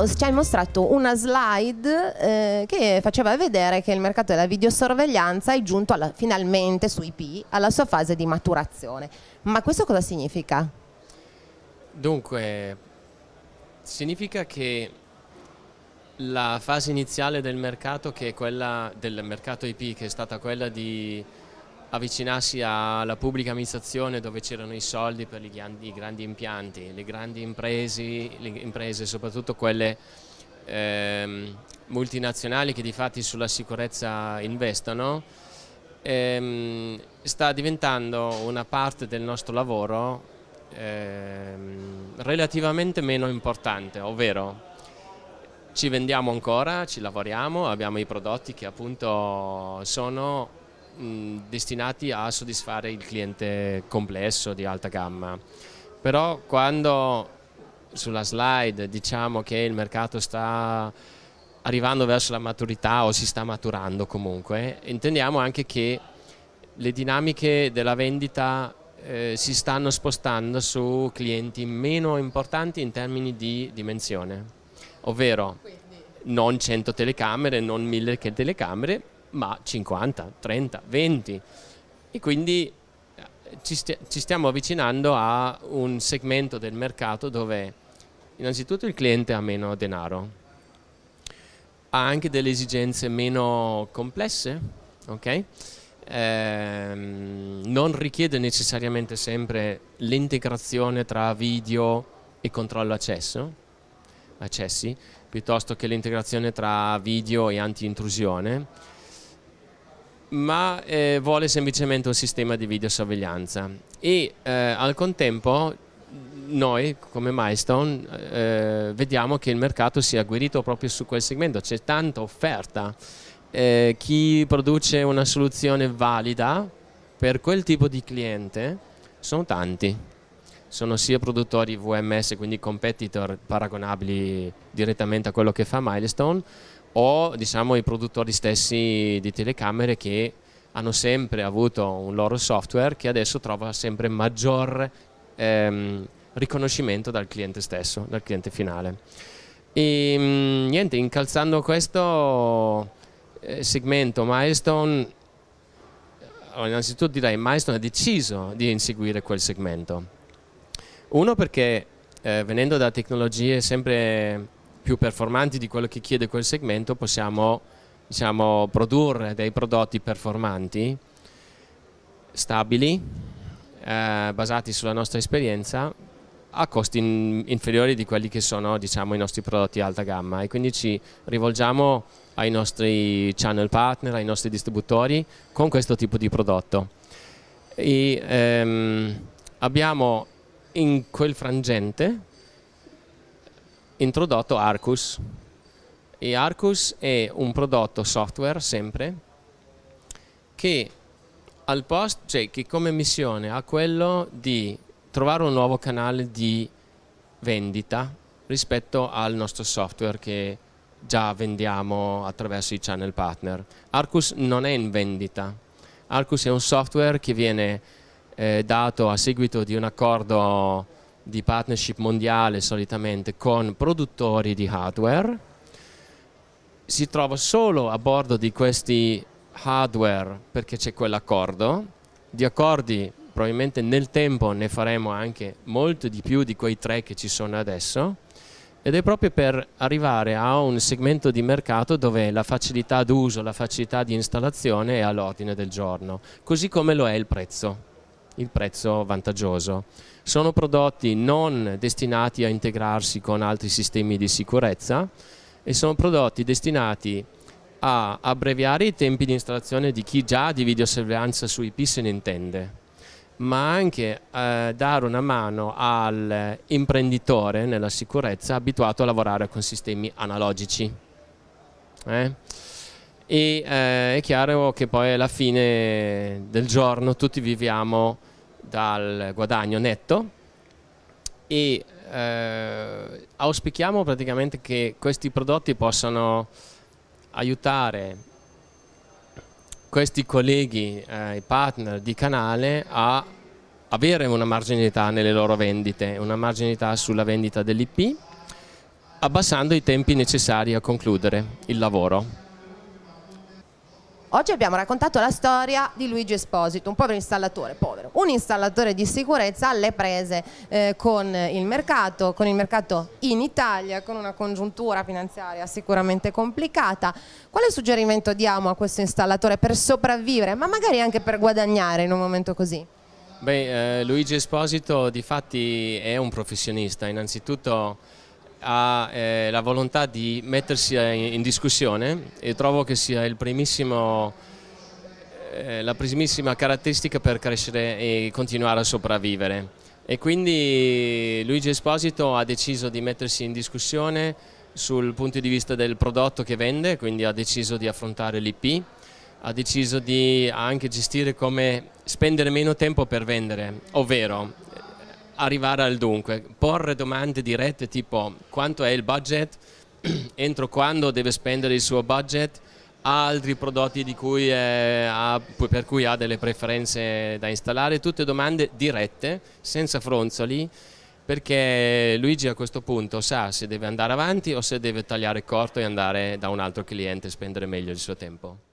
Klaus ci ha mostrato una slide eh, che faceva vedere che il mercato della videosorveglianza è giunto alla, finalmente su IP alla sua fase di maturazione. Ma questo cosa significa? Dunque, significa che la fase iniziale del mercato, che è quella del mercato IP, che è stata quella di avvicinarsi alla pubblica amministrazione dove c'erano i soldi per i grandi, impianti, le grandi imprese, le imprese soprattutto quelle eh, multinazionali che di fatti sulla sicurezza investono, eh, sta diventando una parte del nostro lavoro eh, relativamente meno importante, ovvero ci vendiamo ancora, ci lavoriamo, abbiamo i prodotti che appunto sono destinati a soddisfare il cliente complesso di alta gamma. Però quando sulla slide diciamo che il mercato sta arrivando verso la maturità o si sta maturando comunque, intendiamo anche che le dinamiche della vendita eh, si stanno spostando su clienti meno importanti in termini di dimensione, ovvero non 100 telecamere, non 1000 telecamere, ma 50, 30, 20. E quindi eh, ci, st- ci stiamo avvicinando a un segmento del mercato dove innanzitutto il cliente ha meno denaro, ha anche delle esigenze meno complesse, ok? Ehm, non richiede necessariamente sempre l'integrazione tra video e controllo accesso, accessi, piuttosto che l'integrazione tra video e anti-intrusione ma eh, vuole semplicemente un sistema di videosorveglianza e eh, al contempo noi come Milestone eh, vediamo che il mercato si è agguerrito proprio su quel segmento, c'è tanta offerta, eh, chi produce una soluzione valida per quel tipo di cliente sono tanti, sono sia produttori VMS quindi competitor paragonabili direttamente a quello che fa Milestone o diciamo, i produttori stessi di telecamere che hanno sempre avuto un loro software che adesso trova sempre maggior ehm, riconoscimento dal cliente stesso, dal cliente finale. E ehm, niente, incalzando questo eh, segmento milestone, eh, innanzitutto direi milestone ha deciso di inseguire quel segmento. Uno perché eh, venendo da tecnologie sempre più performanti di quello che chiede quel segmento possiamo diciamo, produrre dei prodotti performanti, stabili, eh, basati sulla nostra esperienza a costi in, inferiori di quelli che sono diciamo, i nostri prodotti alta gamma e quindi ci rivolgiamo ai nostri channel partner, ai nostri distributori con questo tipo di prodotto. E, ehm, abbiamo in quel frangente introdotto Arcus. E Arcus è un prodotto software sempre che al posto, cioè che come missione ha quello di trovare un nuovo canale di vendita rispetto al nostro software che già vendiamo attraverso i channel partner. Arcus non è in vendita, Arcus è un software che viene eh, dato a seguito di un accordo di partnership mondiale solitamente con produttori di hardware, si trova solo a bordo di questi hardware perché c'è quell'accordo, di accordi probabilmente nel tempo ne faremo anche molto di più di quei tre che ci sono adesso ed è proprio per arrivare a un segmento di mercato dove la facilità d'uso, la facilità di installazione è all'ordine del giorno, così come lo è il prezzo il prezzo vantaggioso. Sono prodotti non destinati a integrarsi con altri sistemi di sicurezza e sono prodotti destinati a abbreviare i tempi di installazione di chi già di videosorveglianza su IP se ne intende ma anche eh, dare una mano all'imprenditore nella sicurezza abituato a lavorare con sistemi analogici. Eh? E eh, è chiaro che poi alla fine del giorno tutti viviamo dal guadagno netto e eh, auspichiamo praticamente che questi prodotti possano aiutare questi colleghi, eh, i partner di canale a avere una marginalità nelle loro vendite, una marginalità sulla vendita dell'IP, abbassando i tempi necessari a concludere il lavoro. Oggi abbiamo raccontato la storia di Luigi Esposito, un povero installatore, povero, un installatore di sicurezza alle prese eh, con il mercato, con il mercato in Italia, con una congiuntura finanziaria sicuramente complicata. Quale suggerimento diamo a questo installatore per sopravvivere, ma magari anche per guadagnare in un momento così? Beh, eh, Luigi Esposito di fatti è un professionista, innanzitutto ha eh, la volontà di mettersi eh, in, discussione e trovo che sia eh, la primissima caratteristica per crescere e continuare a sopravvivere. E quindi Luigi Esposito ha deciso di mettersi in discussione sul punto di vista del prodotto che vende, quindi ha deciso di affrontare l'IP, ha deciso di anche gestire come spendere meno tempo per vendere, ovvero arrivare al dunque, porre domande dirette tipo quanto è il budget, entro quando deve spendere il suo budget, ha altri prodotti cui eh, ha, per cui ha delle preferenze da installare, tutte domande dirette, senza fronzoli, perché Luigi a questo punto sa se deve andare avanti o se deve tagliare corto e andare da un altro cliente e spendere meglio il suo tempo.